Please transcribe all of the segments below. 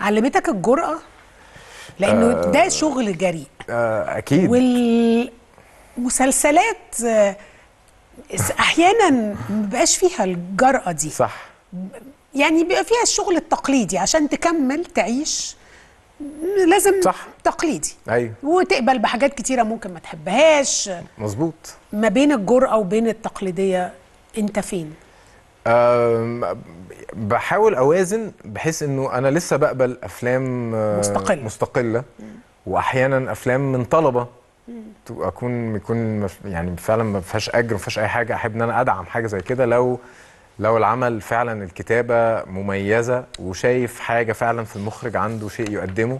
علمتك الجرأة لأنه آه ده شغل جريء آه أكيد والمسلسلات آه، أحيانا مبقاش فيها الجرأة دي صح يعني بيبقى فيها الشغل التقليدي عشان تكمل تعيش لازم صح. تقليدي ايوه وتقبل بحاجات كتيره ممكن ما تحبهاش مظبوط ما بين الجرأه وبين التقليديه انت فين بحاول اوازن بحيث انه انا لسه بقبل افلام آه، مستقله مستقله واحيانا افلام من طلبه اكون يكون يعني فعلا ما فيهاش اجر ما فيهاش اي حاجه احب ان انا ادعم حاجه زي كده لو لو العمل فعلا الكتابه مميزه وشايف حاجه فعلا في المخرج عنده شيء يقدمه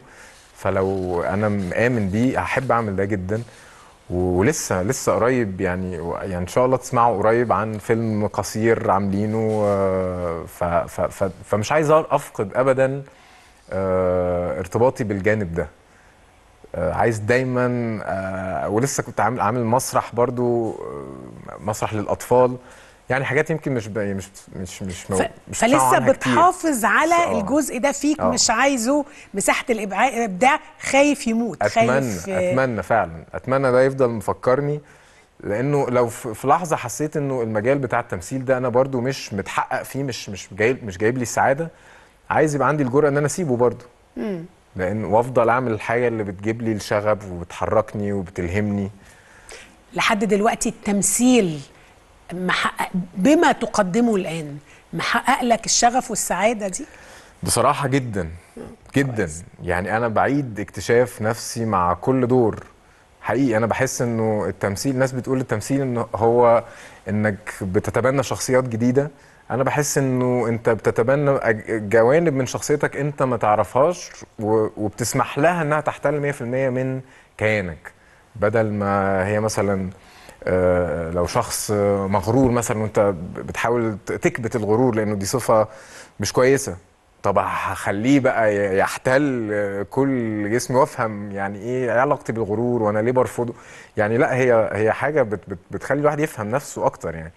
فلو انا مآمن بيه احب اعمل ده جدا ولسه لسه قريب يعني يعني ان شاء الله تسمعوا قريب عن فيلم قصير عاملينه آه، ف ف ف فمش عايز افقد ابدا آه، ارتباطي بالجانب ده آه، عايز دايما ولسه كنت عامل عامل مسرح برضو مسرح للاطفال يعني حاجات يمكن مش مش مش مش مو... مش فلسه بتحافظ كتير. على آه. الجزء ده فيك آه. مش عايزه مساحه الابداع خايف يموت اتمنى خايف اتمنى آه. اتمنى فعلا اتمنى ده يفضل مفكرني لانه لو في لحظه حسيت انه المجال بتاع التمثيل ده انا برضو مش متحقق فيه مش مش جايب مش جايب لي السعاده عايز يبقى عندي الجرأه ان انا اسيبه برضو امم لان وافضل اعمل الحاجه اللي بتجيب لي الشغف وبتحركني وبتلهمني لحد دلوقتي التمثيل محقق بما تقدمه الان محقق لك الشغف والسعاده دي بصراحه جدا جدا يعني انا بعيد اكتشاف نفسي مع كل دور حقيقي انا بحس انه التمثيل ناس بتقول التمثيل انه هو انك بتتبنى شخصيات جديده انا بحس انه انت بتتبنى جوانب من شخصيتك انت ما تعرفهاش وبتسمح لها انها تحتل 100% من كيانك بدل ما هي مثلا آه، لو شخص مغرور مثلا وانت بتحاول تكبت الغرور لانه دي صفه مش كويسه طب هخليه بقى يحتل كل جسمي وافهم يعني ايه علاقتي بالغرور وانا ليه برفضه يعني لا هي هي حاجه بتخلي الواحد يفهم نفسه اكتر يعني